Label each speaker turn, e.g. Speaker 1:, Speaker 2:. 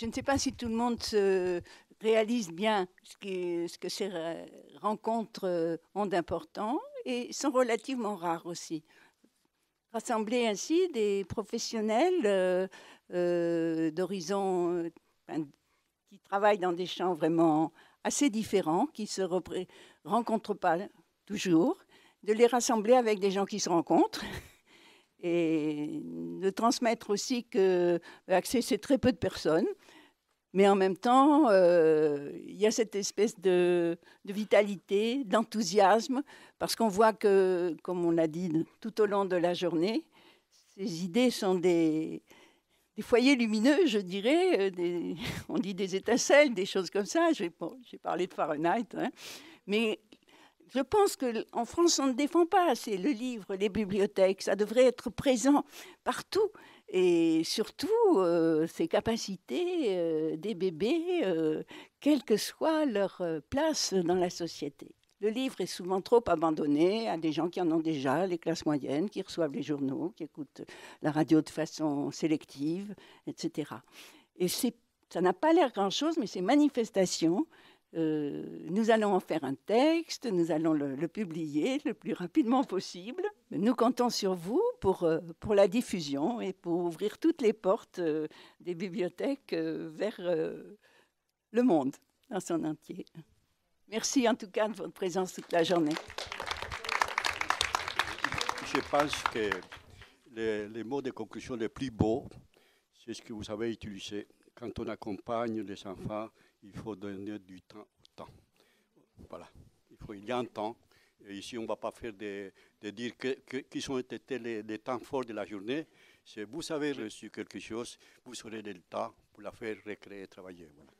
Speaker 1: Je ne sais pas si tout le monde se réalise bien ce, que, ces rencontres euh, ont d'important et sont relativement rares aussi. Rassembler ainsi des professionnels euh, euh d'horizons euh, qui travaillent dans des champs vraiment assez différents, qui ne se rencontrent pas toujours, de les rassembler avec des gens qui se rencontrent et de transmettre aussi que l'accès, euh, c'est très peu de personnes. Mais en même temps, euh, il y a cette espèce de, vitalité, d'enthousiasme, parce qu'on voit que, comme on l'a dit tout au long de la journée, ces idées sont des, des foyers lumineux, je dirais. Euh, des, on dit des étincelles, des choses comme ça. J'ai parlé de Fahrenheit, hein, mais je pense qu'en France, on ne défend pas assez le livre, les bibliothèques. Ça devrait être présent partout. Et surtout, euh, ces capacités euh, des bébés, euh, quelle que soit leur place dans la société. Le livre est souvent trop abandonné à des gens qui en ont déjà, les classes moyennes, qui reçoivent les journaux, qui écoutent la radio de façon sélective, etc. Et ça n'a pas l'air grand-chose, mais ces manifestations euh, nous allons en faire un texte, nous allons le, publier le plus rapidement possible. Nous comptons sur vous pour, euh, pour la diffusion et pour ouvrir toutes les portes euh, des bibliothèques vers le monde dans son entier. Merci en tout cas de votre présence toute la journée.
Speaker 2: Je pense que les, les mots de conclusion les plus beaux, c'est ce que vous avez utilisé quand on accompagne les enfants il faut donner du temps au temps. Voilà. Il, faut, y a un temps. ici, on ne va pas faire de, dire que, qui sont été les, temps forts de la journée. Si vous avez reçu quelque chose, vous serez le temps pour la faire recréer, travailler. Voilà.